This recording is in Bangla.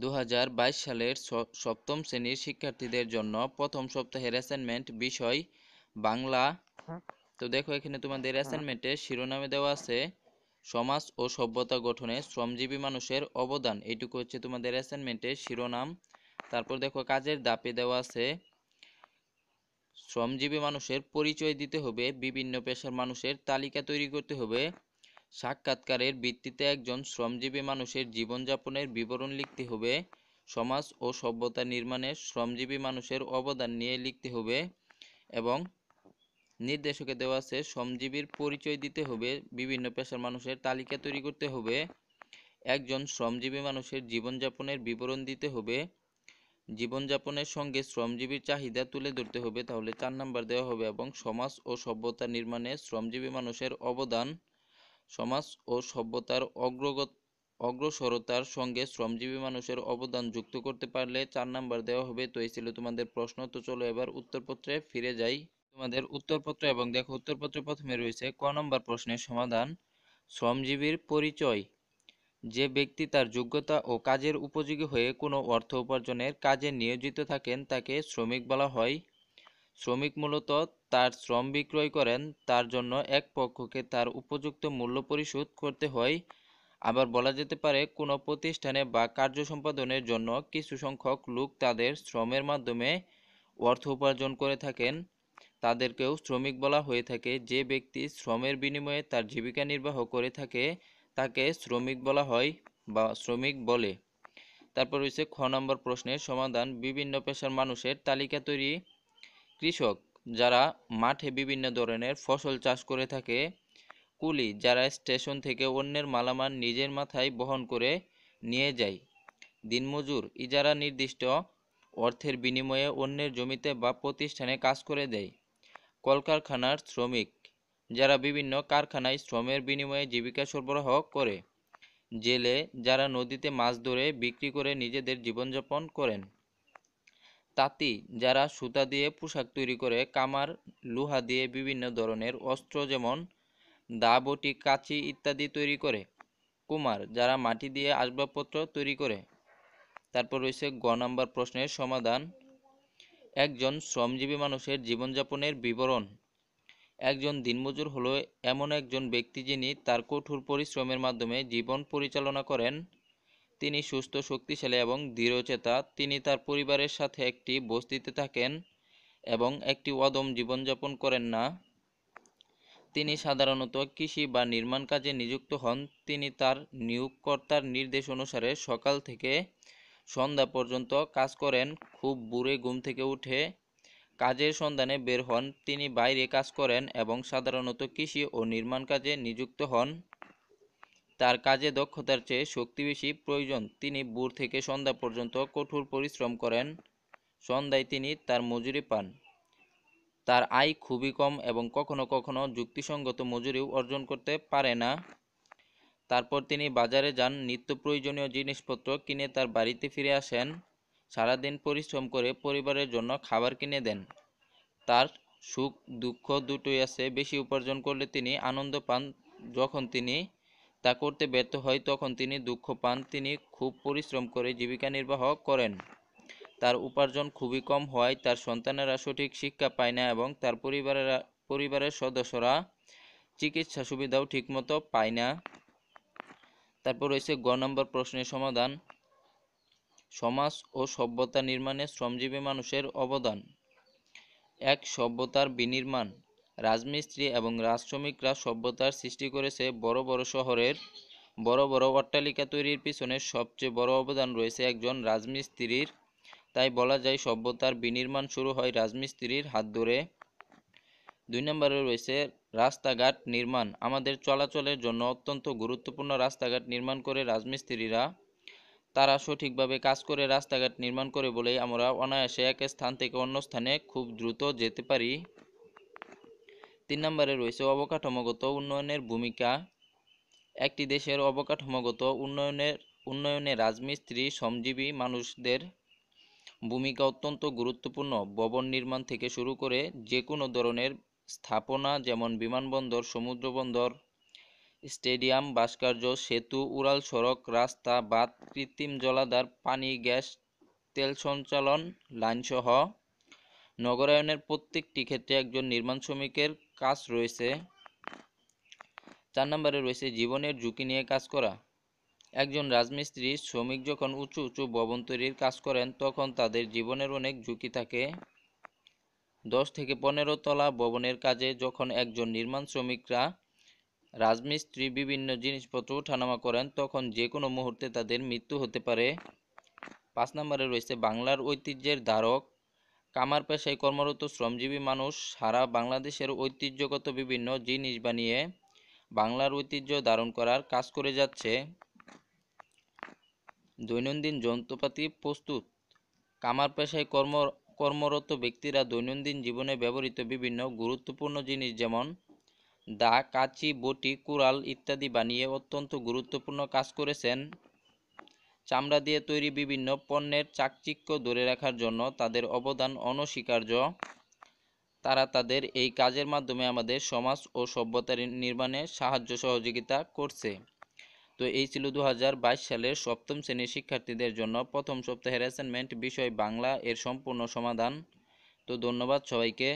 2022 সালের সপ্তম শ্রেণীর শিক্ষার্থীদের জন্য প্রথম সপ্তাহের অ্যাসাইনমেন্ট বিষয় বাংলা হ্যাঁ। তো দেখো এখানে তোমাদের অ্যাসাইনমেন্টে শিরোনামে দেওয়া আছে সমাজ ও সভ্যতা গঠনে শ্রমজীবী মানুষের অবদান এটুকু হচ্ছে তোমাদের অ্যাসাইনমেন্টের শিরোনাম তারপর দেখো কাজের দাপে দেওয়া আছে শ্রমজীবী মানুষের পরিচয় দিতে হবে বিভিন্ন পেশার মানুষের তালিকা তৈরি করতে হবে সাক্ষাৎকারের ভিত্তিতে একজন শ্রমজীবী মানুষের জীবনযাপনের বিবরণ লিখতে হবে সমাজ ও সভ্যতা নির্মাণে শ্রমজীবী মানুষের অবদান নিয়ে লিখতে হবে এবং নির্দেশকে দেওয়া আছে শ্রমজীবীর পরিচয় দিতে হবে বিভিন্ন পেশার মানুষের তালিকা তৈরি করতে হবে একজন শ্রমজীবী মানুষের জীবনযাপনের বিবরণ দিতে হবে জীবনযাপনের সঙ্গে শ্রমজীবীর চাহিদা তুলে ধরতে হবে তাহলে চার নাম্বার দেওয়া হবে এবং সমাজ ও সভ্যতা নির্মাণে শ্রমজীবী মানুষের অবদান সমাজ ও সভ্যতার অগ্রগত অগ্রসরতার সঙ্গে শ্রমজীবী মানুষের অবদান যুক্ত করতে পারলে চার নাম্বার দেওয়া হবে তো এই ছিল তোমাদের প্রশ্ন তো চলো এবার উত্তরপত্রে ফিরে যাই তোমাদের উত্তরপত্র এবং দেখো উত্তরপত্র প্রথমে রয়েছে ক নম্বর প্রশ্নের সমাধান শ্রমজীবীর পরিচয় যে ব্যক্তি তার যোগ্যতা ও কাজের উপযোগী হয়ে কোনো অর্থ উপার্জনের কাজে নিয়োজিত থাকেন তাকে শ্রমিক বলা হয় শ্রমিক মূলত তার শ্রম বিক্রয় করেন তার জন্য এক পক্ষকে তার উপযুক্ত মূল্য পরিশোধ করতে হয় আবার বলা যেতে পারে কোনো প্রতিষ্ঠানে বা কার্য সম্পাদনের জন্য কিছু সংখ্যক লোক তাদের শ্রমের মাধ্যমে অর্থ উপার্জন করে থাকেন তাদেরকেও শ্রমিক বলা হয়ে থাকে যে ব্যক্তি শ্রমের বিনিময়ে তার জীবিকা নির্বাহ করে থাকে তাকে শ্রমিক বলা হয় বা শ্রমিক বলে তারপর রয়েছে খ নম্বর প্রশ্নের সমাধান বিভিন্ন পেশার মানুষের তালিকা তৈরি কৃষক যারা মাঠে বিভিন্ন ধরনের ফসল চাষ করে থাকে কুলি যারা স্টেশন থেকে অন্যের মালামাল নিজের মাথায় বহন করে নিয়ে যায় দিনমজুর ইজারা নির্দিষ্ট অর্থের বিনিময়ে অন্যের জমিতে বা প্রতিষ্ঠানে কাজ করে দেয় কলকারখানার শ্রমিক যারা বিভিন্ন কারখানায় শ্রমের বিনিময়ে জীবিকা সরবরাহ করে জেলে যারা নদীতে মাছ ধরে বিক্রি করে নিজেদের জীবনযাপন করেন তাঁতি যারা সুতা দিয়ে পোশাক তৈরি করে কামার লোহা দিয়ে বিভিন্ন ধরনের অস্ত্র যেমন দা বটি কাঁচি ইত্যাদি তৈরি করে কুমার যারা মাটি দিয়ে আসবাবপত্র তৈরি করে তারপর রয়েছে গ নাম্বার প্রশ্নের সমাধান একজন শ্রমজীবী মানুষের জীবনযাপনের বিবরণ একজন দিনমজুর হল এমন একজন ব্যক্তি যিনি তার কঠোর পরিশ্রমের মাধ্যমে জীবন পরিচালনা করেন তিনি সুস্থ শক্তিশালী এবং দৃঢ়চেতা তিনি তার পরিবারের সাথে একটি বস্তিতে থাকেন এবং একটি অদম জীবনযাপন করেন না তিনি সাধারণত কৃষি বা নির্মাণ কাজে নিযুক্ত হন তিনি তার নিয়োগকর্তার নির্দেশ অনুসারে সকাল থেকে সন্ধ্যা পর্যন্ত কাজ করেন খুব বুড়ে ঘুম থেকে উঠে কাজের সন্ধানে বের হন তিনি বাইরে কাজ করেন এবং সাধারণত কৃষি ও নির্মাণ কাজে নিযুক্ত হন তার কাজে দক্ষতার চেয়ে শক্তি বেশি প্রয়োজন তিনি ভোর থেকে সন্ধ্যা পর্যন্ত কঠোর পরিশ্রম করেন সন্ধ্যায় তিনি তার মজুরি পান তার আয় খুবই কম এবং কখনো কখনো যুক্তিসঙ্গত মজুরিও অর্জন করতে পারে না তারপর তিনি বাজারে যান নিত্য প্রয়োজনীয় জিনিসপত্র কিনে তার বাড়িতে ফিরে আসেন সারাদিন পরিশ্রম করে পরিবারের জন্য খাবার কিনে দেন তার সুখ দুঃখ দুটোই আছে বেশি উপার্জন করলে তিনি আনন্দ পান যখন তিনি তা করতে ব্যর্থ হয় তখন তিনি দুঃখ পান তিনি খুব পরিশ্রম করে জীবিকা নির্বাহ করেন তার উপার্জন খুবই কম হওয়ায় তার সন্তানেরা সঠিক শিক্ষা পায় না এবং তার পরিবারের পরিবারের সদস্যরা চিকিৎসা সুবিধাও ঠিকমতো পায় না তারপর রয়েছে গ নম্বর প্রশ্নের সমাধান সমাজ ও সভ্যতা নির্মাণে শ্রমজীবী মানুষের অবদান এক সভ্যতার বিনির্মাণ রাজমিস্ত্রি এবং রাজশ্রমিকরা সভ্যতার সৃষ্টি করেছে বড় বড় শহরের বড় বড় অট্টালিকা তৈরির পিছনে সবচেয়ে বড় অবদান রয়েছে একজন রাজমিস্ত্রির তাই বলা যায় সভ্যতার বিনির্মাণ শুরু হয় রাজমিস্ত্রির হাত ধরে দুই নম্বরে রয়েছে রাস্তাঘাট নির্মাণ আমাদের চলাচলের জন্য অত্যন্ত গুরুত্বপূর্ণ রাস্তাঘাট নির্মাণ করে রাজমিস্ত্রিরা তারা সঠিকভাবে কাজ করে রাস্তাঘাট নির্মাণ করে বলেই আমরা অনায়াসে এক স্থান থেকে অন্য স্থানে খুব দ্রুত যেতে পারি তিন নম্বরে রয়েছে অবকাঠামোগত উন্নয়নের ভূমিকা একটি দেশের অবকাঠামোগত উন্নয়নের উন্নয়নে রাজমিস্ত্রি শ্রমজীবী মানুষদের ভূমিকা অত্যন্ত গুরুত্বপূর্ণ ভবন নির্মাণ থেকে শুরু করে যে কোনো ধরনের স্থাপনা যেমন বিমানবন্দর সমুদ্রবন্দর স্টেডিয়াম ভাস্কর্য সেতু উড়াল সড়ক রাস্তা বাঁধ কৃত্রিম জলাধার পানি গ্যাস তেল সঞ্চালন লাইনসহ নগরায়নের প্রত্যেকটি ক্ষেত্রে একজন নির্মাণ শ্রমিকের কাজ রয়েছে চার নম্বরে রয়েছে জীবনের ঝুঁকি নিয়ে কাজ করা একজন রাজমিস্ত্রি শ্রমিক যখন উঁচু উঁচু ভবন তৈরির কাজ করেন তখন তাদের জীবনের অনেক ঝুঁকি থাকে দশ থেকে পনেরো তলা ভবনের কাজে যখন একজন নির্মাণ শ্রমিকরা রাজমিস্ত্রি বিভিন্ন জিনিসপত্র ওঠানামা করেন তখন যে কোনো মুহূর্তে তাদের মৃত্যু হতে পারে পাঁচ নম্বরে রয়েছে বাংলার ঐতিহ্যের ধারক কামার পেশায় কর্মরত শ্রমজীবী মানুষ সারা বাংলাদেশের ঐতিহ্যগত বিভিন্ন জিনিস বানিয়ে বাংলার ঐতিহ্য ধারণ করার কাজ করে যাচ্ছে দৈনন্দিন যন্ত্রপাতি প্রস্তুত কামার পেশায় কর্ম কর্মরত ব্যক্তিরা দৈনন্দিন জীবনে ব্যবহৃত বিভিন্ন গুরুত্বপূর্ণ জিনিস যেমন দা কাঁচি বটি কুড়াল ইত্যাদি বানিয়ে অত্যন্ত গুরুত্বপূর্ণ কাজ করেছেন চামড়া দিয়ে তৈরি বিভিন্ন পণ্যের চাকচিক্য ধরে রাখার জন্য তাদের অবদান অনস্বীকার্য তারা তাদের এই কাজের মাধ্যমে আমাদের সমাজ ও সভ্যতার নির্মাণে সাহায্য সহযোগিতা করছে তো এই ছিল দু সালের সপ্তম শ্রেণীর শিক্ষার্থীদের জন্য প্রথম সপ্তাহের অ্যাসাইনমেন্ট বিষয় বাংলা এর সম্পূর্ণ সমাধান তো ধন্যবাদ সবাইকে